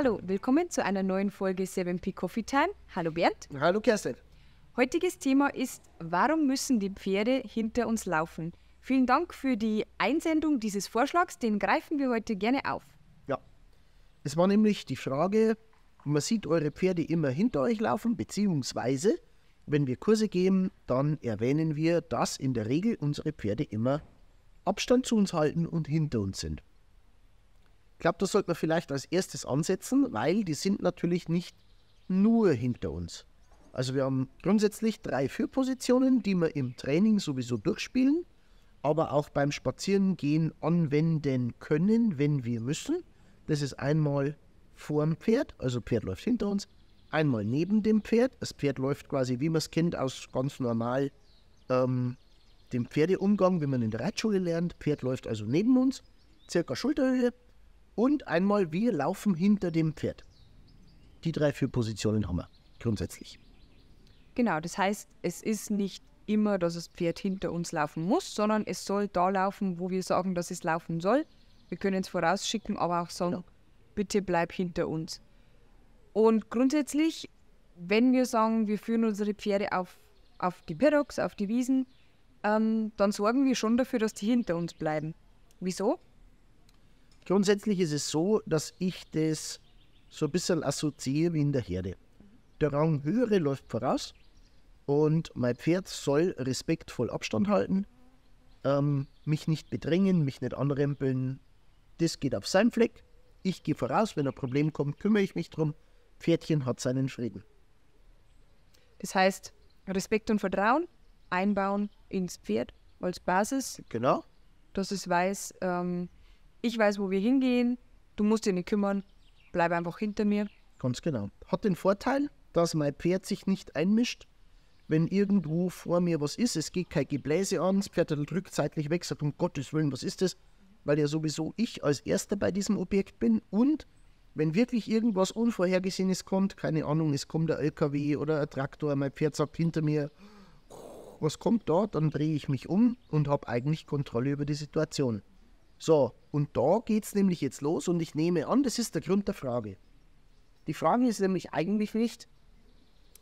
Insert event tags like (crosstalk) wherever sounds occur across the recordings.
Hallo, willkommen zu einer neuen Folge 7P Coffee Time. Hallo Bernd. Hallo Kerstin. Heutiges Thema ist, warum müssen die Pferde hinter uns laufen? Vielen Dank für die Einsendung dieses Vorschlags, den greifen wir heute gerne auf. Ja, es war nämlich die Frage, man sieht eure Pferde immer hinter euch laufen, beziehungsweise, wenn wir Kurse geben, dann erwähnen wir, dass in der Regel unsere Pferde immer Abstand zu uns halten und hinter uns sind. Ich glaube, das sollte man vielleicht als erstes ansetzen, weil die sind natürlich nicht nur hinter uns. Also wir haben grundsätzlich drei Führpositionen, die wir im Training sowieso durchspielen, aber auch beim Spazierengehen anwenden können, wenn wir müssen. Das ist einmal vorm Pferd, also Pferd läuft hinter uns, einmal neben dem Pferd. Das Pferd läuft quasi, wie man es kennt, aus ganz normal ähm, dem Pferdeumgang, wie man in der Reitschule lernt. Pferd läuft also neben uns, circa Schulterhöhe. Und einmal, wir laufen hinter dem Pferd. Die drei, vier Positionen haben wir grundsätzlich. Genau, das heißt, es ist nicht immer, dass das Pferd hinter uns laufen muss, sondern es soll da laufen, wo wir sagen, dass es laufen soll. Wir können es vorausschicken, aber auch sagen, ja. Genau. bitte bleib hinter uns. Und grundsätzlich, wenn wir sagen, wir führen unsere Pferde auf, auf die Pirrox, auf die Wiesen, ähm, dann sorgen wir schon dafür, dass die hinter uns bleiben. Wieso? Grundsätzlich ist es so, dass ich das so ein bisschen assoziiere wie in der Herde. Der Rang höhere läuft voraus und mein Pferd soll respektvoll Abstand halten, ähm, mich nicht bedrängen, mich nicht anrempeln. Das geht auf seinen Fleck. Ich gehe voraus, wenn ein Problem kommt, kümmere ich mich drum. Pferdchen hat seinen Frieden. Das heißt, Respekt und Vertrauen einbauen ins Pferd als Basis. Genau. Dass es weiß, ähm, ich weiß, wo wir hingehen, du musst dich nicht kümmern, bleib einfach hinter mir. Ganz genau. Hat den Vorteil, dass mein Pferd sich nicht einmischt, wenn irgendwo vor mir was ist. Es geht kein Gebläse an, das Pferd drückt seitlich weg, sagt, um Gottes Willen, was ist das? Weil ja sowieso ich als Erster bei diesem Objekt bin und wenn wirklich irgendwas Unvorhergesehenes kommt, keine Ahnung, es kommt ein LKW oder ein Traktor, mein Pferd sagt hinter mir, was kommt da, dann drehe ich mich um und habe eigentlich Kontrolle über die Situation. So, und da geht es nämlich jetzt los und ich nehme an, das ist der Grund der Frage. Die Frage ist nämlich eigentlich nicht,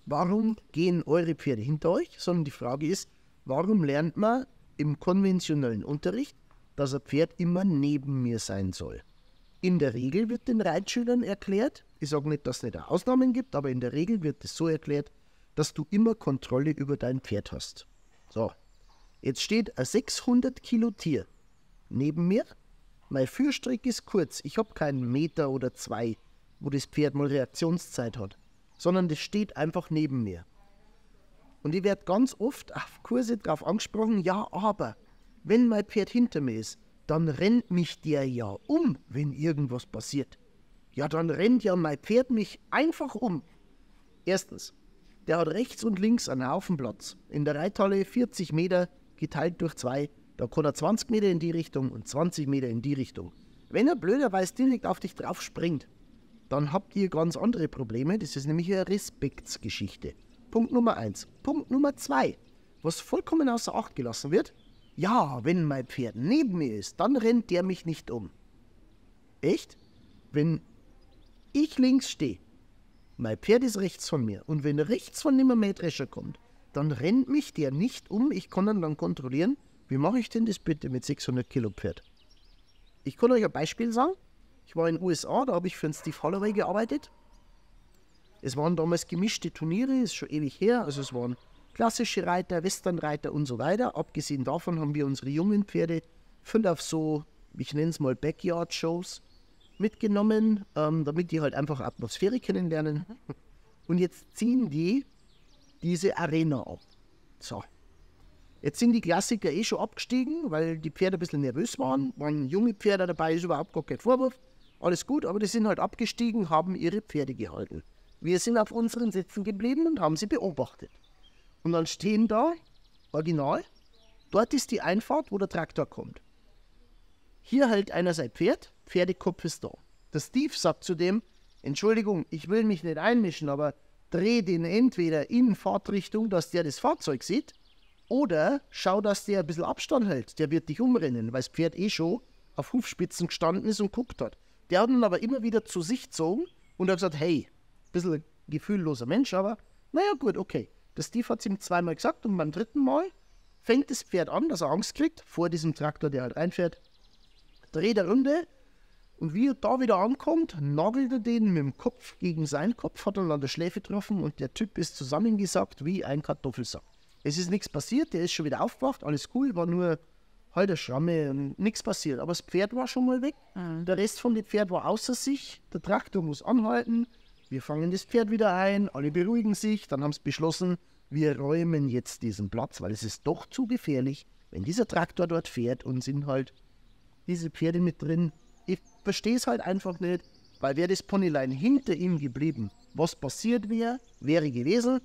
warum gehen eure Pferde hinter euch, sondern die Frage ist, warum lernt man im konventionellen Unterricht, dass ein Pferd immer neben mir sein soll? In der Regel wird den Reitschülern erklärt, ich sage nicht, dass es nicht Ausnahmen gibt, aber in der Regel wird es so erklärt, dass du immer Kontrolle über dein Pferd hast. So, jetzt steht ein 600 Kilo Tier neben mir. Mein Führstrick ist kurz. Ich habe keinen Meter oder zwei, wo das Pferd mal Reaktionszeit hat, sondern das steht einfach neben mir. Und ich werde ganz oft auf Kurse darauf angesprochen, ja, aber wenn mein Pferd hinter mir ist, dann rennt mich der ja um, wenn irgendwas passiert. Ja, dann rennt ja mein Pferd mich einfach um. Erstens, der hat rechts und links einen Haufen Platz. In der Reithalle 40 Meter, geteilt durch zwei, da kann er 20 Meter in die Richtung und 20 Meter in die Richtung. Wenn er blöderweise direkt auf dich drauf springt, dann habt ihr ganz andere Probleme. Das ist nämlich eine Respektsgeschichte. Punkt Nummer eins. Punkt Nummer zwei, was vollkommen außer Acht gelassen wird. Ja, wenn mein Pferd neben mir ist, dann rennt der mich nicht um. Echt? Wenn ich links stehe, mein Pferd ist rechts von mir und wenn rechts von dem ein Mähdrescher kommt, dann rennt mich der nicht um. Ich kann ihn dann kontrollieren wie mache ich denn das bitte mit 600 Kilo Pferd? Ich kann euch ein Beispiel sagen. Ich war in den USA, da habe ich für einen Steve Holloway gearbeitet. Es waren damals gemischte Turniere, ist schon ewig her. Also es waren klassische Reiter, Westernreiter und so weiter. Abgesehen davon haben wir unsere jungen Pferde fünf auf so, ich nenne es mal Backyard-Shows mitgenommen, ähm, damit die halt einfach Atmosphäre kennenlernen. Mhm. Und jetzt ziehen die diese Arena ab. So, Jetzt sind die Klassiker eh schon abgestiegen, weil die Pferde ein bisschen nervös waren. Waren junge Pferde dabei, ist überhaupt gar kein Vorwurf. Alles gut, aber die sind halt abgestiegen, haben ihre Pferde gehalten. Wir sind auf unseren Sitzen geblieben und haben sie beobachtet. Und dann stehen da, original, dort ist die Einfahrt, wo der Traktor kommt. Hier hält einer sein Pferd, Pferdekopf ist da. Der Steve sagt zu dem, Entschuldigung, ich will mich nicht einmischen, aber dreh den entweder in Fahrtrichtung, dass der das Fahrzeug sieht, oder schau, dass der ein bisschen Abstand hält. Der wird dich umrennen, weil das Pferd eh schon auf Hufspitzen gestanden ist und guckt hat. Der hat ihn aber immer wieder zu sich gezogen und hat gesagt, hey, ein bisschen gefühlloser Mensch, aber naja gut, okay. Das Steve hat es ihm zweimal gesagt und beim dritten Mal fängt das Pferd an, dass er Angst kriegt, vor diesem Traktor, der halt reinfährt, dreht er Runde und wie er da wieder ankommt, nagelt er den mit dem Kopf gegen seinen Kopf, hat ihn an der Schläfe getroffen und der Typ ist zusammengesackt wie ein Kartoffelsack. Es ist nichts passiert, der ist schon wieder aufgewacht, alles cool, war nur halt eine Schramme und nichts passiert. Aber das Pferd war schon mal weg, mhm. der Rest von dem Pferd war außer sich, der Traktor muss anhalten, wir fangen das Pferd wieder ein, alle beruhigen sich, dann haben sie beschlossen, wir räumen jetzt diesen Platz, weil es ist doch zu gefährlich, wenn dieser Traktor dort fährt und sind halt diese Pferde mit drin. Ich verstehe es halt einfach nicht, weil wäre das Ponylein hinter ihm geblieben, was passiert wäre, wäre gewesen,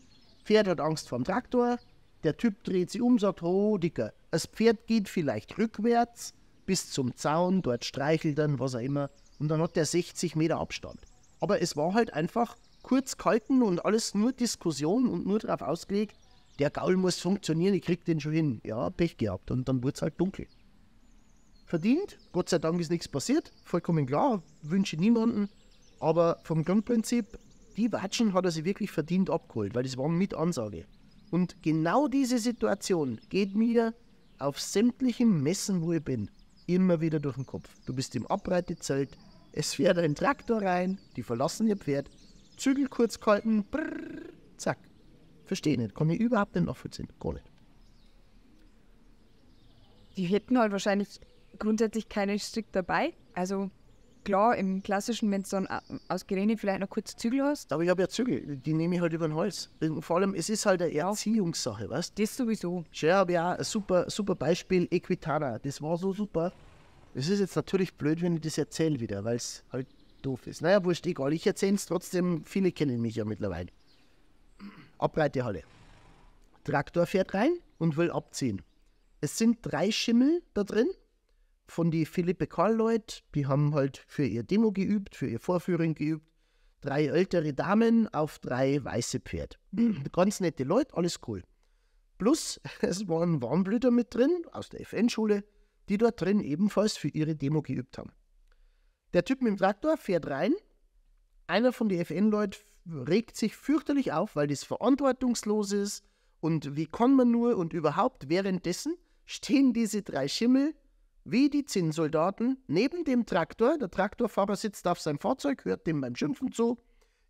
Pferd hat Angst vor dem Traktor, der Typ dreht sich um, sagt, oh Dicker, das Pferd geht vielleicht rückwärts bis zum Zaun, dort streichelt dann, was auch immer. Und dann hat der 60 Meter Abstand. Aber es war halt einfach kurz kalten und alles nur Diskussion und nur darauf ausgelegt, der Gaul muss funktionieren, ich krieg den schon hin. Ja, Pech gehabt. Und dann wurde es halt dunkel. Verdient, Gott sei Dank ist nichts passiert, vollkommen klar, wünsche niemanden. Aber vom Grundprinzip, die Watschen hat er sich wirklich verdient abgeholt, weil das war mit Ansage. Und genau diese Situation geht mir auf sämtlichen Messen, wo ich bin, immer wieder durch den Kopf. Du bist im Abreitezelt, es fährt ein Traktor rein, die verlassen ihr Pferd, Zügel kurz gehalten, brrr, zack. Verstehe nicht, kann ich überhaupt nicht nachvollziehen, gar nicht. Die hätten halt wahrscheinlich grundsätzlich keine Stück dabei, also klar, im klassischen, wenn du dann äh, aus Geräne vielleicht noch kurz Zügel hast. Aber ich habe ja Zügel, die nehme ich halt über den Hals. Und vor allem, es ist halt eine Erziehungssache, weißt du? Das sowieso. Schön habe ich auch ein super, super Beispiel, Equitana. Das war so super. Es ist jetzt natürlich blöd, wenn ich das erzähle wieder, weil es halt doof ist. Naja, wurscht, egal, ich erzähle es trotzdem, viele kennen mich ja mittlerweile. Abreitehalle. Traktor fährt rein und will abziehen. Es sind drei Schimmel da drin von den Philippe karl leuten die haben halt für ihr Demo geübt, für ihr Vorführen geübt. Drei ältere Damen auf drei weiße Pferd. (clears throat) Ganz nette Leute, alles cool. Plus, (laughs) es waren Warmblüter mit drin aus der FN-Schule, die dort drin ebenfalls für ihre Demo geübt haben. Der Typ mit dem Traktor fährt rein. Einer von den FN-Leuten regt sich fürchterlich auf, weil das verantwortungslos ist. Und wie kann man nur und überhaupt währenddessen stehen diese drei Schimmel wie die Zinnsoldaten neben dem Traktor. Der Traktorfahrer sitzt auf seinem Fahrzeug, hört dem beim Schimpfen zu.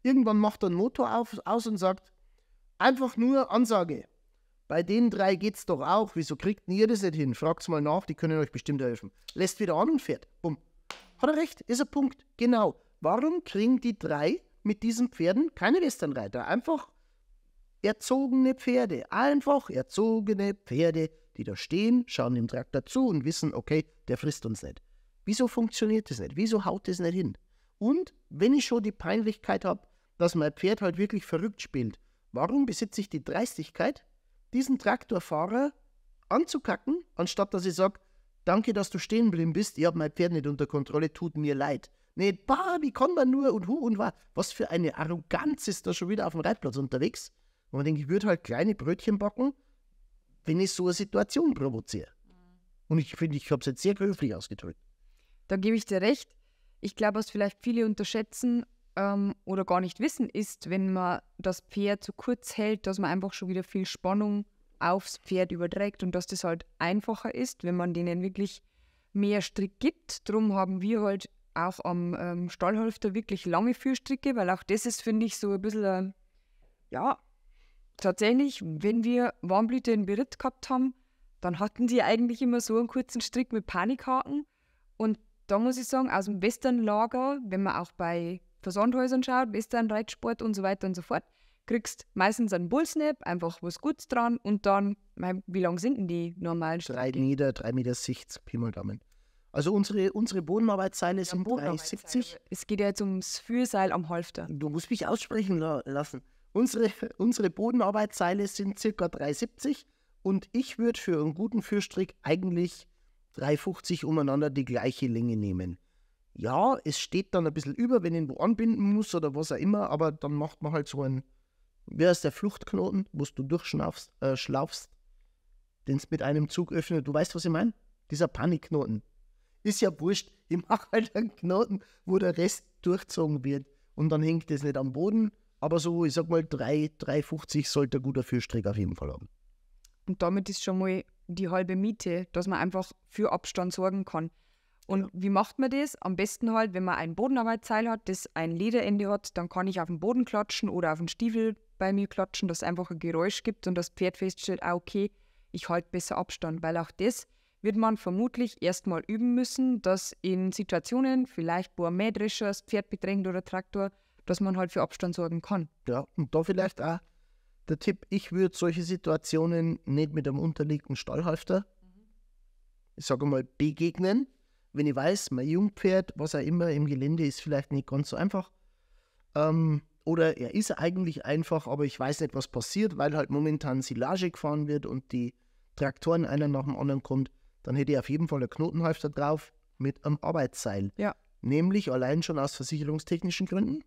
Irgendwann macht er einen Motor auf, aus und sagt: Einfach nur Ansage. Bei den drei geht's doch auch. Wieso kriegt ihr das nicht hin? Fragt's mal nach, die können euch bestimmt helfen. Lässt wieder an und fährt. Bumm. Hat er recht, ist ein Punkt. Genau. Warum kriegen die drei mit diesen Pferden keine Westernreiter? Einfach erzogene Pferde. Einfach erzogene Pferde die da stehen, schauen dem Traktor zu und wissen, okay, der frisst uns nicht. Wieso funktioniert das nicht? Wieso haut das nicht hin? Und wenn ich schon die Peinlichkeit habe, dass mein Pferd halt wirklich verrückt spielt, warum besitze ich die Dreistigkeit, diesen Traktorfahrer anzukacken, anstatt dass ich sage, danke, dass du stehen geblieben bist, ich habe mein Pferd nicht unter Kontrolle, tut mir leid. Nee, bah, wie kann man nur und hu und wa. Was für eine Arroganz ist da schon wieder auf dem Reitplatz unterwegs. Und man denkt, ich würde halt kleine Brötchen backen wenn ich so eine Situation provoziere. Und ich finde, ich habe es jetzt sehr höflich ausgedrückt. Da gebe ich dir recht. Ich glaube, was vielleicht viele unterschätzen ähm, oder gar nicht wissen, ist, wenn man das Pferd zu kurz hält, dass man einfach schon wieder viel Spannung aufs Pferd überträgt und dass das halt einfacher ist, wenn man denen wirklich mehr Strick gibt. Darum haben wir halt auch am ähm, Stallhalfter wirklich lange Führstricke, weil auch das ist, finde ich, so ein bisschen, äh, ja, tatsächlich, wenn wir Warmblüte in Beritt gehabt haben, dann hatten die eigentlich immer so einen kurzen Strick mit Panikhaken. Und da muss ich sagen, aus dem Westernlager, wenn man auch bei Versandhäusern schaut, Western-Reitsport und so weiter und so fort, kriegst meistens einen Bullsnap, einfach was Gutes dran und dann, mein, wie lang sind denn die normalen Drei Meter, drei Meter Sicht, Pi mal Daumen. Also unsere, unsere Bodenarbeitsseile ja, sind 3,70. Es geht ja jetzt ums Führseil am Halfter. Du musst mich aussprechen la lassen. Unsere, unsere Bodenarbeitsseile sind circa 3,70 und ich würde für einen guten Führstrick eigentlich 3,50 umeinander die gleiche Länge nehmen. Ja, es steht dann ein bisschen über, wenn ich ihn wo anbinden muss oder was auch immer, aber dann macht man halt so einen, wie heißt der Fluchtknoten, wo du durchschlaufst, äh, den es mit einem Zug öffnet. Du weißt, was ich meine? Dieser Panikknoten. Ist ja wurscht. Ich mache halt einen Knoten, wo der Rest durchzogen wird. Und dann hängt das nicht am Boden, aber so, ich sag mal, 3,50 sollte ein guter Fürstrick auf jeden Fall haben. Und damit ist schon mal die halbe Miete, dass man einfach für Abstand sorgen kann. Und ja. Genau. wie macht man das? Am besten halt, wenn man ein Bodenarbeitsseil hat, das ein Lederende hat, dann kann ich auf den Boden klatschen oder auf den Stiefel bei mir klatschen, dass es einfach ein Geräusch gibt und das Pferd feststellt, ah, okay, ich halte besser Abstand, weil auch das wird man vermutlich erstmal üben müssen, dass in Situationen, vielleicht wo ein Mähdrescher das Pferd bedrängt oder Traktor, dass man halt für Abstand sorgen kann. Ja, und da vielleicht auch der Tipp, ich würde solche Situationen nicht mit einem unterliegenden Stallhalfter, mhm. ich sage mal, begegnen. Wenn ich weiß, mein Jungpferd, was auch immer im Gelände ist, vielleicht nicht ganz so einfach. Ähm, oder er ist eigentlich einfach, aber ich weiß nicht, was passiert, weil halt momentan Silage gefahren wird und die Traktoren einer nach dem anderen kommt, dann hätte ich auf jeden Fall einen Knotenhalfter drauf mit einem Arbeitsseil. Ja. Nämlich allein schon aus versicherungstechnischen Gründen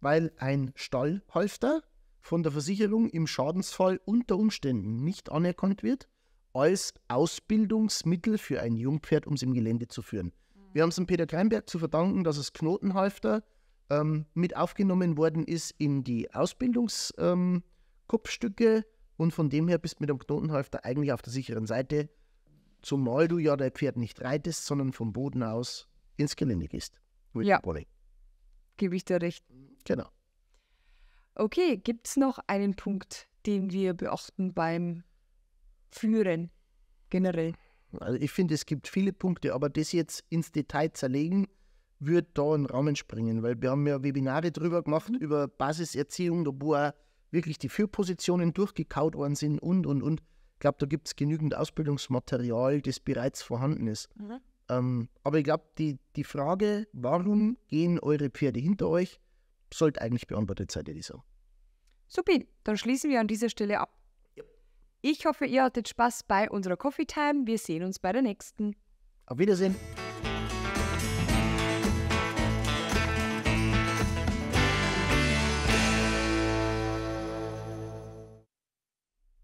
weil ein Stallhalfter von der Versicherung im Schadensfall unter Umständen nicht anerkannt wird als Ausbildungsmittel für ein Jungpferd, um es im Gelände zu führen. Mhm. Wir haben es dem Peter Kleinberg zu verdanken, dass es Knotenhalfter ähm, mit aufgenommen worden ist in die Ausbildungskopfstücke ähm, und von dem her bist du mit dem Knotenhalfter eigentlich auf der sicheren Seite, zumal du ja dein Pferd nicht reitest, sondern vom Boden aus ins Gelände gehst. Ja. Volley gebe ich dir recht. Genau. Okay, gibt es noch einen Punkt, den wir beachten beim Führen generell? Also ich finde, es gibt viele Punkte, aber das jetzt ins Detail zerlegen, würde da einen Rahmen springen, weil wir haben ja Webinare drüber gemacht, mhm. über Basiserziehung, wo auch wirklich die Führpositionen durchgekaut worden sind und, und, und. Ich glaube, da gibt es genügend Ausbildungsmaterial, das bereits vorhanden ist. Mhm. Ähm, aber ich glaube, die, die Frage, warum gehen eure Pferde hinter euch, sollte eigentlich beantwortet sein, Elisa. Super, dann schließen wir an dieser Stelle ab. Ja. Ich hoffe, ihr hattet Spaß bei unserer Coffee Time. Wir sehen uns bei der nächsten. Auf Wiedersehen.